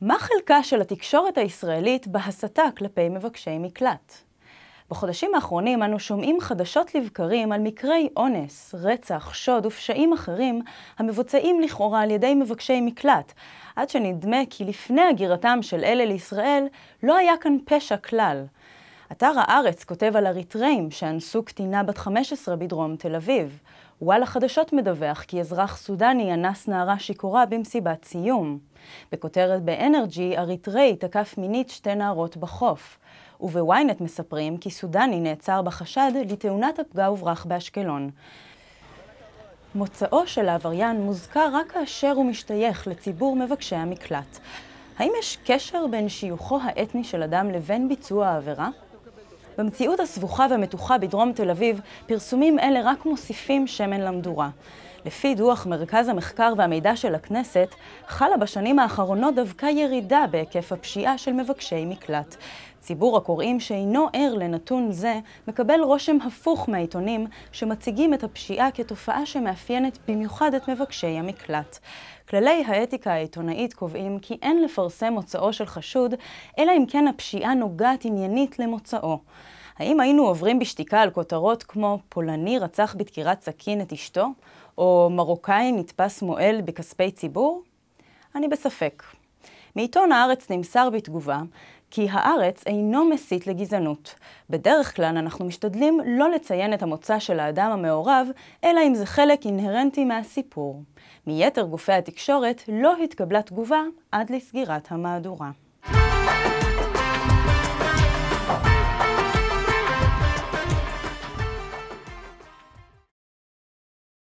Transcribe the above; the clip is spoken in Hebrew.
מה חלקה של התקשורת הישראלית בהסתה כלפי מבקשי מקלט? בחודשים האחרונים אנו שומעים חדשות לבקרים על מקרי אונס, רצח, שוד ופשעים אחרים המבוצעים לכאורה על ידי מבקשי מקלט, עד שנדמה כי לפני הגירתם של אלה לישראל לא היה כאן פשע כלל. אתר הארץ כותב על אריתראים שאנסו קטינה בת 15 בדרום תל אביב. וואלה חדשות מדווח כי אזרח סודני אנס נערה שיכורה במסיבת סיום. בכותרת באנרג'י, אריתראי תקף מינית שתי נערות בחוף. ובוויינט מספרים כי סודני נעצר בחשד לתאונת הפגע וברח באשקלון. מוצאו של העבריין מוזכר רק כאשר הוא משתייך לציבור מבקשי המקלט. האם יש קשר בין שיוכו האתני של אדם לבין ביצוע העבירה? במציאות הסבוכה והמתוחה בדרום תל אביב, פרסומים אלה רק מוסיפים שמן למדורה. לפי דוח מרכז המחקר והמידע של הכנסת, חלה בשנים האחרונות דווקא ירידה בהיקף הפשיעה של מבקשי מקלט. ציבור הקוראים שאינו ער לנתון זה, מקבל רושם הפוך מהעיתונים שמציגים את הפשיעה כתופעה שמאפיינת במיוחד את מבקשי המקלט. כללי האתיקה העיתונאית קובעים כי אין לפרסם מוצאו של חשוד, אלא אם כן הפשיעה נוגעת עניינית למוצאו. האם היינו עוברים בשתיקה על כותרות כמו פולני רצח בדקירת סכין את אשתו, או מרוקאי נתפס מועל בכספי ציבור? אני בספק. מעיתון הארץ נמסר בתגובה כי הארץ אינו מסית לגזענות. בדרך כלל אנחנו משתדלים לא לציין את המוצא של האדם המעורב, אלא אם זה חלק אינהרנטי מהסיפור. מיתר גופי התקשורת לא התקבלה תגובה עד לסגירת המהדורה.